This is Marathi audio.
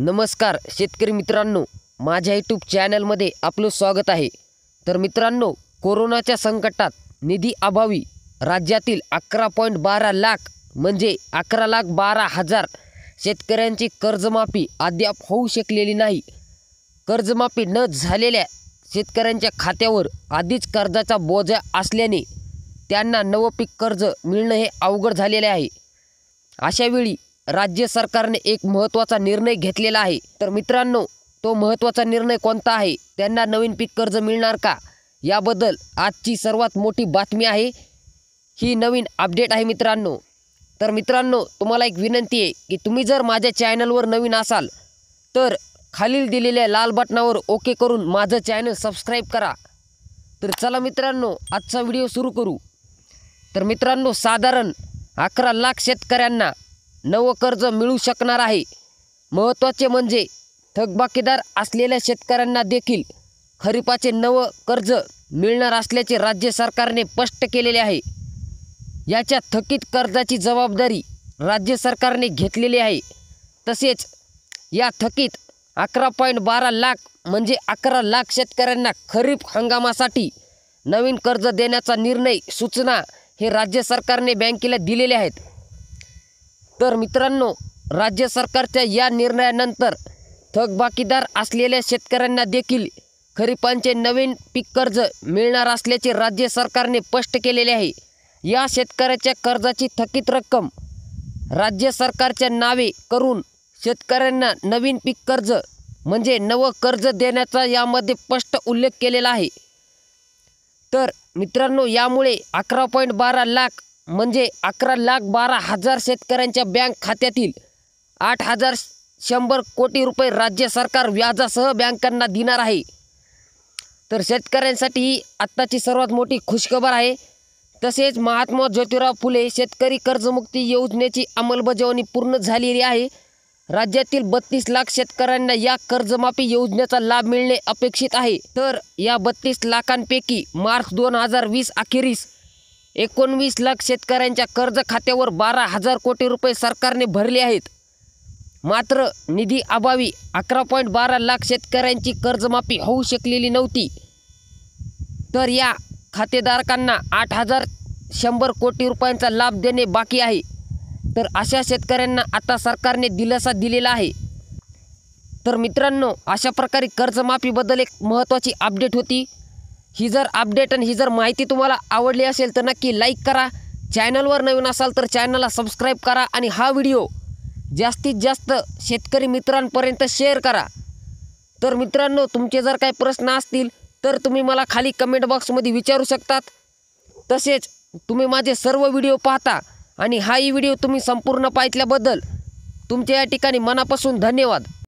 नमस्कार शेतकरी मित्रांनो माझ्या यूट्यूब चॅनलमध्ये आपलं स्वागत आहे तर मित्रांनो कोरोनाच्या संकटात निधी अभावी राज्यातील अकरा पॉईंट बारा लाख म्हणजे अकरा लाख बारा हजार शेतकऱ्यांची कर्जमाफी अद्याप होऊ शकलेली नाही कर्जमाफी न झालेल्या शेतकऱ्यांच्या खात्यावर आधीच कर्जाचा बोजा असल्याने त्यांना नवं पीक कर्ज मिळणं हे अवघड झालेले आहे अशावेळी राज्य सरकारने एक महत्त्वाचा निर्णय घेतलेला आहे तर मित्रांनो तो महत्त्वाचा निर्णय कोणता आहे त्यांना नवीन पीक कर्ज मिळणार का याबद्दल आजची सर्वात मोठी बातमी आहे ही नवीन अपडेट आहे मित्रांनो तर मित्रांनो तुम्हाला एक विनंती आहे की तुम्ही जर माझ्या चॅनलवर नवीन असाल तर खालील दिलेल्या लाल बटनावर ओके करून माझं चॅनल सबस्क्राईब करा तर चला मित्रांनो आजचा व्हिडिओ सुरू करू तर मित्रांनो साधारण अकरा लाख शेतकऱ्यांना नवं कर्ज मिळू शकणार आहे महत्त्वाचे म्हणजे थकबाकीदार असलेल्या शेतकऱ्यांना देखील खरीपाचे नवं कर्ज मिळणार असल्याचे राज्य सरकारने स्पष्ट केलेले आहे याच्या थकीत कर्जाची जबाबदारी राज्य सरकारने घेतलेली आहे तसेच या थकीत अकरा पॉईंट बारा लाख म्हणजे अकरा लाख शेतकऱ्यांना खरीप हंगामासाठी नवीन कर्ज देण्याचा निर्णय सूचना हे राज्य सरकारने बँकेला दिलेले आहेत तर मित्रांनो राज्य सरकारच्या या निर्णयानंतर थकबाकीदार असलेल्या शेतकऱ्यांना देखील खरीपांचे नवीन पीक कर्ज मिळणार असल्याचे राज्य सरकारने स्पष्ट केलेले आहे या शेतकऱ्याच्या कर्जाची थकीत रक्कम राज्य सरकारच्या नावे करून शेतकऱ्यांना नवीन पीक कर्ज म्हणजे नवं कर्ज देण्याचा यामध्ये स्पष्ट उल्लेख केलेला आहे तर मित्रांनो यामुळे अकरा पॉईंट बारा लाख म्हणजे अकरा लाख बारा हजार शेतकऱ्यांच्या बँक खात्यातील आठ हजार शंभर कोटी रुपये राज्य सरकार व्याजासह बँकांना देणार आहे तर शेतकऱ्यांसाठी ही आत्ताची सर्वात मोठी खुशखबर आहे तसेच महात्मा ज्योतिराव फुले शेतकरी कर्जमुक्ती योजनेची अंमलबजावणी पूर्ण झालेली आहे राज्यातील बत्तीस लाख शेतकऱ्यांना या कर्जमाफी योजनेचा लाभ मिळणे अपेक्षित आहे तर या बत्तीस लाखांपैकी मार्च दोन हजार वीस अखेरीस एकोणवीस लाख शेतकऱ्यांच्या कर्ज खात्यावर बारा हजार कोटी रुपये सरकारने भरले आहेत मात्र निधी अभावी अकरा पॉईंट बारा लाख शेतकऱ्यांची कर्जमाफी होऊ शकलेली नव्हती तर या खातेधारकांना आठ हजार शंभर कोटी रुपयांचा लाभ देणे बाकी आहे तर अशा शेतकऱ्यांना आता सरकारने दिलासा दिलेला आहे तर मित्रांनो अशा प्रकारे कर्जमाफीबद्दल एक महत्त्वाची अपडेट होती ही जर अपडेट आणि ही जर माहिती तुम्हाला आवडली असेल तर नक्की लाईक करा चॅनलवर नवीन असाल तर चॅनलला सबस्क्राईब करा आणि हा व्हिडिओ जास्तीत जास्त शेतकरी मित्रांपर्यंत शेअर करा तर मित्रांनो तुमचे जर काही प्रश्न असतील तर तुम्ही मला खाली कमेंट बॉक्समध्ये विचारू शकतात तसेच तुम्ही माझे सर्व व्हिडिओ पाहता आणि हाही व्हिडिओ तुम्ही संपूर्ण पाहिल्याबद्दल तुमच्या या ठिकाणी मनापासून धन्यवाद